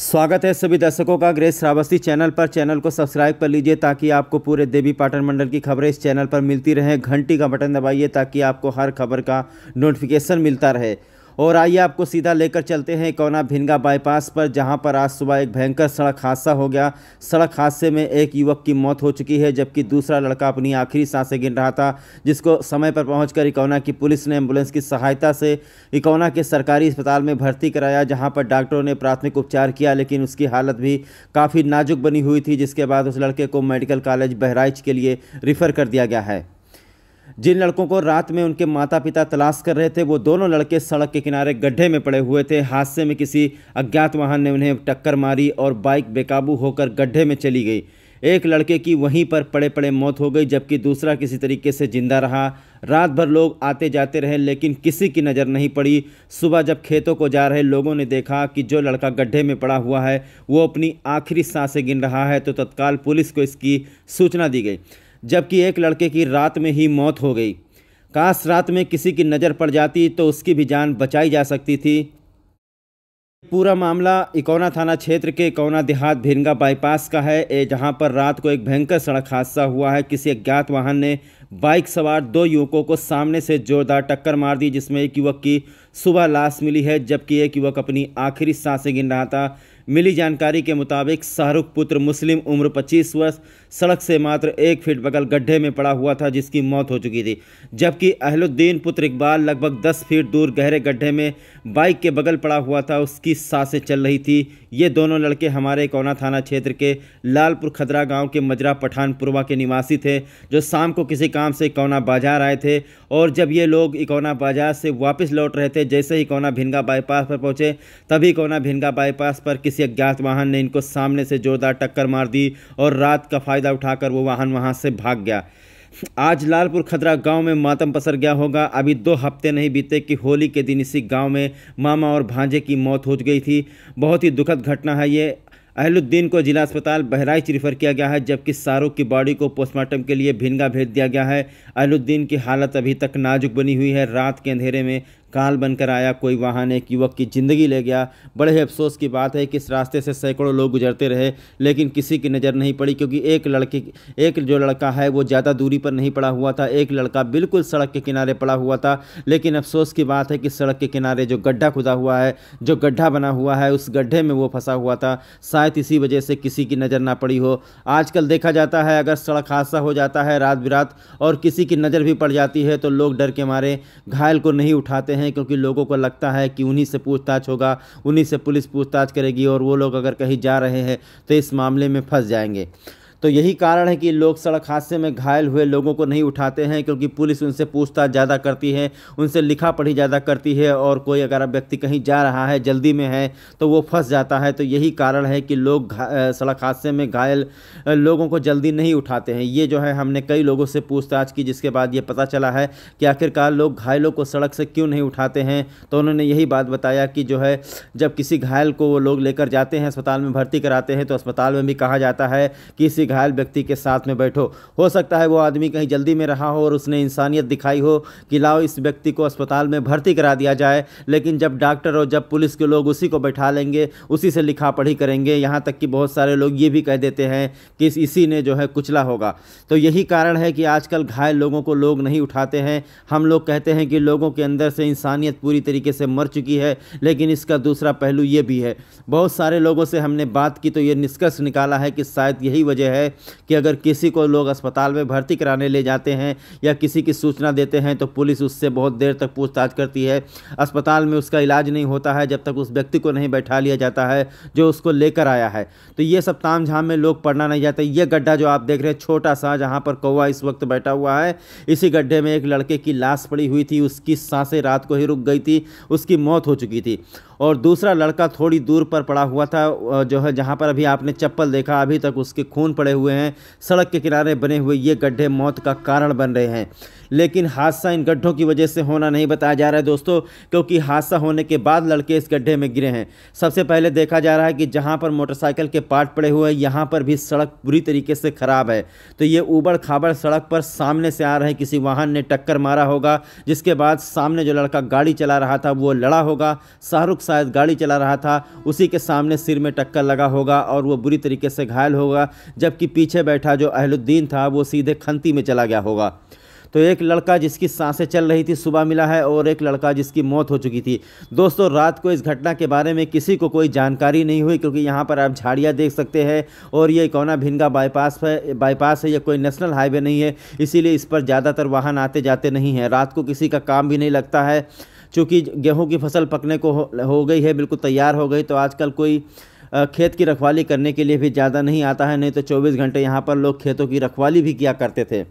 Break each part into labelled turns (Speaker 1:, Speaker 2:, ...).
Speaker 1: स्वागत है सभी दर्शकों का ग्रेस श्रावस्ती चैनल पर चैनल को सब्सक्राइब कर लीजिए ताकि आपको पूरे देवी पाटन मंडल की खबरें इस चैनल पर मिलती रहें घंटी का बटन दबाइए ताकि आपको हर खबर का नोटिफिकेशन मिलता रहे और आइए आपको सीधा लेकर चलते हैं कोना भिनगा बाईपास पर जहां पर आज सुबह एक भयंकर सड़क हादसा हो गया सड़क हादसे में एक युवक की मौत हो चुकी है जबकि दूसरा लड़का अपनी आखिरी सांसें गिन रहा था जिसको समय पर पहुँच इकौना की पुलिस ने एम्बुलेंस की सहायता से इकौना के सरकारी अस्पताल में भर्ती कराया जहाँ पर डॉक्टरों ने प्राथमिक उपचार किया लेकिन उसकी हालत भी काफ़ी नाजुक बनी हुई थी जिसके बाद उस लड़के को मेडिकल कॉलेज बहराइच के लिए रिफ़र कर दिया गया है जिन लड़कों को रात में उनके माता पिता तलाश कर रहे थे वो दोनों लड़के सड़क के किनारे गड्ढे में पड़े हुए थे हादसे में किसी अज्ञात वाहन ने उन्हें टक्कर मारी और बाइक बेकाबू होकर गड्ढे में चली गई एक लड़के की वहीं पर पड़े पड़े मौत हो गई जबकि दूसरा किसी तरीके से जिंदा रहा रात भर लोग आते जाते रहे लेकिन किसी की नज़र नहीं पड़ी सुबह जब खेतों को जा रहे लोगों ने देखा कि जो लड़का गड्ढे में पड़ा हुआ है वो अपनी आखिरी सांसें गिन रहा है तो तत्काल पुलिस को इसकी सूचना दी गई जबकि एक लड़के की रात में ही मौत हो गई काश रात में किसी की नज़र पड़ जाती तो उसकी भी जान बचाई जा सकती थी पूरा मामला इकौना थाना क्षेत्र के इकौना देहात भिरंगा बाईपास का है जहां पर रात को एक भयंकर सड़क हादसा हुआ है किसी अज्ञात वाहन ने बाइक सवार दो युवकों को सामने से जोरदार टक्कर मार दी जिसमें एक युवक की सुबह लाश मिली है जबकि एक युवक अपनी आखिरी सांसें गिन रहा था मिली जानकारी के मुताबिक शाहरुख पुत्र मुस्लिम उम्र 25 वर्ष सड़क से मात्र एक फीट बगल गड्ढे में पड़ा हुआ था जिसकी मौत हो चुकी थी जबकि अहलुद्दीन पुत्र इकबाल लगभग 10 फीट दूर गहरे गड्ढे में बाइक के बगल पड़ा हुआ था उसकी सांसें चल रही थी ये दोनों लड़के हमारे कोना थाना क्षेत्र के लालपुर खदरा गाँव के मजरा पठानपुरवा के निवासी थे जो शाम को किसी काम से इकौना बाजार आए थे और जब ये लोग इकौना बाजार से वापस लौट रहे थे जैसे ही कोना भिनगा बाईपास पर पहुंचे तभी कोना भिनगा बाईपास पर किसी किसी अज्ञात वाहन ने इनको सामने से जोरदार टक्कर मार दी और रात का फ़ायदा उठाकर वो वाहन वहाँ से भाग गया आज लालपुर खदरा गांव में मातम पसर गया होगा अभी दो हफ्ते नहीं बीते कि होली के दिन इसी गांव में मामा और भांजे की मौत हो गई थी बहुत ही दुखद घटना है ये अहलुद्दीन को जिला अस्पताल बहराइच रिफर किया गया है जबकि शाहरुख की बॉडी को पोस्टमार्टम के लिए भिनगा भेज दिया गया है अहलुद्दीन की हालत अभी तक नाजुक बनी हुई है रात के अंधेरे में काल बनकर आया कोई वाहन एक युवक की ज़िंदगी ले गया बड़े ही अफसोस की बात है कि इस रास्ते से सैकड़ों लोग गुजरते रहे लेकिन किसी की नज़र नहीं पड़ी क्योंकि एक लड़के एक जो लड़का है वो ज़्यादा दूरी पर नहीं पड़ा हुआ था एक लड़का बिल्कुल सड़क के किनारे पड़ा हुआ था लेकिन अफसोस की बात है कि सड़क के किनारे जो गड्ढा खुदा हुआ है जो गड्ढा बना हुआ है उस गड्ढे में वो फंसा हुआ था शायद इसी वजह से किसी की नज़र ना पड़ी हो आजकल देखा जाता है अगर सड़क हादसा हो जाता है रात बिरात और किसी की नज़र भी पड़ जाती है तो लोग डर के मारे घायल को नहीं उठाते हैं क्योंकि लोगों को लगता है कि उन्हीं से पूछताछ होगा उन्हीं से पुलिस पूछताछ करेगी और वो लोग अगर कहीं जा रहे हैं तो इस मामले में फंस जाएंगे तो यही कारण है कि लोग सड़क हादसे में घायल हुए लोगों को नहीं उठाते हैं क्योंकि पुलिस उनसे पूछताछ ज़्यादा करती है उनसे लिखा पढ़ी ज़्यादा करती है और कोई अगर व्यक्ति कहीं जा रहा है जल्दी में है तो वो फंस जाता है तो यही कारण है कि लोग सड़क हादसे में घायल लोगों को जल्दी नहीं उठाते हैं ये जो है हमने कई लोगों से पूछताछ की जिसके बाद ये पता चला है कि आखिरकार लोग घायलों को सड़क से क्यों नहीं उठाते हैं तो उन्होंने यही बात बताया कि जो है जब किसी घायल को वो लोग लेकर जाते हैं अस्पताल में भर्ती कराते हैं तो अस्पताल में भी कहा जाता है कि इसी घायल व्यक्ति के साथ में बैठो हो सकता है वो आदमी कहीं जल्दी में रहा हो और उसने इंसानियत दिखाई हो कि लाओ इस व्यक्ति को अस्पताल में भर्ती करा दिया जाए लेकिन जब डॉक्टर और जब पुलिस के लोग उसी को बैठा लेंगे उसी से लिखा पढ़ी करेंगे यहाँ तक कि बहुत सारे लोग ये भी कह देते हैं कि इसी ने जो है कुचला होगा तो यही कारण है कि आजकल घायल लोगों को लोग नहीं उठाते हैं हम लोग कहते हैं कि लोगों के अंदर से इंसानियत पूरी तरीके से मर चुकी है लेकिन इसका दूसरा पहलू ये भी है बहुत सारे लोगों से हमने बात की तो ये निष्कर्ष निकाला है कि शायद यही वजह है है कि अगर किसी को लोग अस्पताल में भर्ती कराने ले जाते हैं या किसी की सूचना देते हैं तो पुलिस उससे बहुत देर तक पूछताछ करती है अस्पताल में उसका इलाज नहीं होता है जब तक उस व्यक्ति को नहीं बैठा लिया जाता है जो उसको लेकर आया है तो ये सब तामझाम में लोग पढ़ना नहीं जाते ये गड्ढा जो आप देख रहे हैं छोटा सा जहाँ पर कौवा इस वक्त बैठा हुआ है इसी गड्ढे में एक लड़के की लाश पड़ी हुई थी उसकी सांसें रात को ही रुक गई थी उसकी मौत हो चुकी थी और दूसरा लड़का थोड़ी दूर पर पड़ा हुआ था जो है जहाँ पर अभी आपने चप्पल देखा अभी तक उसके खून पड़े हुए हैं सड़क के किनारे बने हुए ये गड्ढे मौत का कारण बन रहे हैं लेकिन हादसा इन गड्ढों की वजह से होना नहीं बताया जा रहा है दोस्तों क्योंकि हादसा होने के बाद लड़के इस गड्ढे में गिरे हैं सबसे पहले देखा जा रहा है कि जहाँ पर मोटरसाइकिल के पार्ट पड़े हुए हैं यहाँ पर भी सड़क बुरी तरीके से ख़राब है तो ये उबड़ खाबड़ सड़क पर सामने से आ रहे किसी वाहन ने टक्कर मारा होगा जिसके बाद सामने जो लड़का गाड़ी चला रहा था वो लड़ा होगा शाहरुख शायद गाड़ी चला रहा था उसी के सामने सिर में टक्कर लगा होगा और वो बुरी तरीके से घायल होगा जबकि पीछे बैठा जो अहलुद्दीन था वो सीधे खंती में चला गया होगा तो एक लड़का जिसकी सांसें चल रही थी सुबह मिला है और एक लड़का जिसकी मौत हो चुकी थी दोस्तों रात को इस घटना के बारे में किसी को कोई जानकारी नहीं हुई क्योंकि यहाँ पर आप झाड़ियाँ देख सकते हैं और ये कोना भिनगा बाईपास है बाईपास है यह कोई नेशनल हाईवे नहीं है इसीलिए इस पर ज़्यादातर वाहन आते जाते नहीं हैं रात को किसी का काम भी नहीं लगता है चूँकि गेहूँ की फसल पकने को हो, हो गई है बिल्कुल तैयार हो गई तो आजकल कोई खेत की रखवाली करने के लिए भी ज़्यादा नहीं आता है नहीं तो 24 घंटे यहाँ पर लोग खेतों की रखवाली भी किया करते थे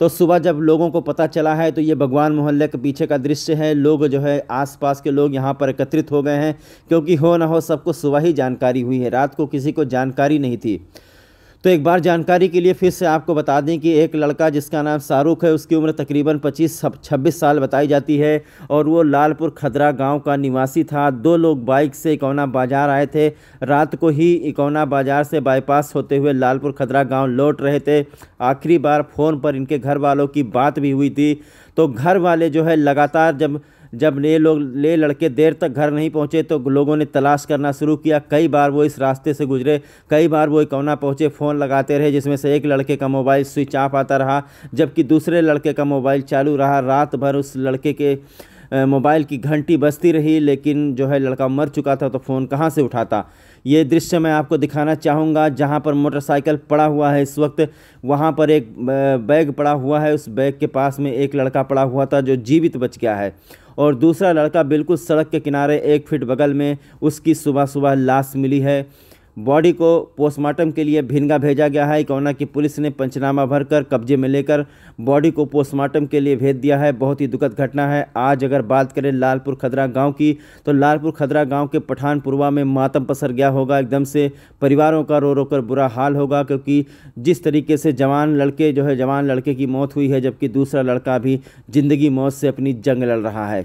Speaker 1: तो सुबह जब लोगों को पता चला है तो ये भगवान मोहल्ले के पीछे का दृश्य है लोग जो है आसपास के लोग यहाँ पर एकत्रित हो गए हैं क्योंकि हो ना हो सबको सुबह ही जानकारी हुई है रात को किसी को जानकारी नहीं थी तो एक बार जानकारी के लिए फिर से आपको बता दें कि एक लड़का जिसका नाम शाहरुख है उसकी उम्र तकरीबन 25 छब्बीस साल बताई जाती है और वो लालपुर खदरा गांव का निवासी था दो लोग बाइक से इकौना बाज़ार आए थे रात को ही इकौना बाज़ार से बाईपास होते हुए लालपुर खदरा गाँव लौट रहे थे आखिरी बार फ़ोन पर इनके घर वालों की बात भी हुई थी तो घर वाले जो है लगातार जब जब ये लोग ले लड़के देर तक घर नहीं पहुंचे तो लोगों ने तलाश करना शुरू किया कई बार वो इस रास्ते से गुजरे कई बार वो इकौना पहुंचे फ़ोन लगाते रहे जिसमें से एक लड़के का मोबाइल स्विच ऑफ आता रहा जबकि दूसरे लड़के का मोबाइल चालू रहा रात भर उस लड़के के मोबाइल की घंटी बजती रही लेकिन जो है लड़का मर चुका था तो फ़ोन कहाँ से उठाता ये दृश्य मैं आपको दिखाना चाहूँगा जहाँ पर मोटरसाइकिल पड़ा हुआ है इस वक्त वहाँ पर एक बैग पड़ा हुआ है उस बैग के पास में एक लड़का पड़ा हुआ था जो जीवित बच गया है और दूसरा लड़का बिल्कुल सड़क के किनारे एक फीट बगल में उसकी सुबह सुबह लाश मिली है बॉडी को पोस्टमार्टम के लिए भिनगा भेजा गया है इकौना की पुलिस ने पंचनामा भरकर कब्जे में लेकर बॉडी को पोस्टमार्टम के लिए भेज दिया है बहुत ही दुखद घटना है आज अगर बात करें लालपुर खदरा गांव की तो लालपुर खदरा गांव के पठानपुरवा में मातम पसर गया होगा एकदम से परिवारों का रो रो कर बुरा हाल होगा क्योंकि जिस तरीके से जवान लड़के जो है जवान लड़के की मौत हुई है जबकि दूसरा लड़का भी ज़िंदगी मौत से अपनी जंग लड़ रहा है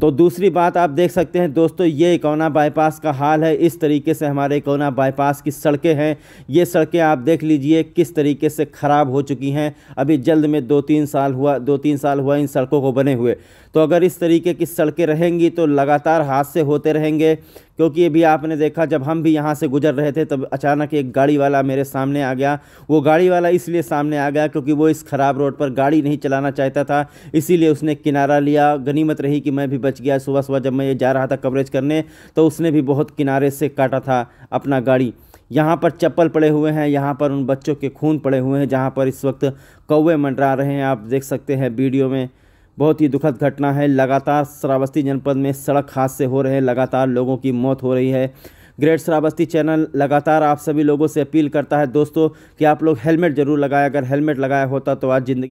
Speaker 1: तो दूसरी बात आप देख सकते हैं दोस्तों ये इकोना बाईपास का हाल है इस तरीके से हमारे इकोना बाईपास की सड़कें हैं ये सड़कें आप देख लीजिए किस तरीके से ख़राब हो चुकी हैं अभी जल्द में दो तीन साल हुआ दो तीन साल हुआ इन सड़कों को बने हुए तो अगर इस तरीके की सड़कें रहेंगी तो लगातार हादसे होते रहेंगे क्योंकि ये आपने देखा जब हम भी यहाँ से गुजर रहे थे तब अचानक एक गाड़ी वाला मेरे सामने आ गया वो गाड़ी वाला इसलिए सामने आ गया क्योंकि वो इस ख़राब रोड पर गाड़ी नहीं चलाना चाहता था इसीलिए उसने किनारा लिया गनीमत रही कि मैं भी बच गया सुबह सुबह जब मैं ये जा रहा था कवरेज करने तो उसने भी बहुत किनारे से काटा था अपना गाड़ी यहाँ पर चप्पल पड़े हुए हैं यहाँ पर उन बच्चों के खून पड़े हुए हैं जहाँ पर इस वक्त कौवे मंडरा रहे हैं आप देख सकते हैं वीडियो में बहुत ही दुखद घटना है लगातार श्रावस्ती जनपद में सड़क हादसे हो रहे हैं लगातार लोगों की मौत हो रही है ग्रेट श्रावस्ती चैनल लगातार आप सभी लोगों से अपील करता है दोस्तों कि आप लोग हेलमेट ज़रूर लगाएं अगर हेलमेट लगाया होता तो आज ज़िंदगी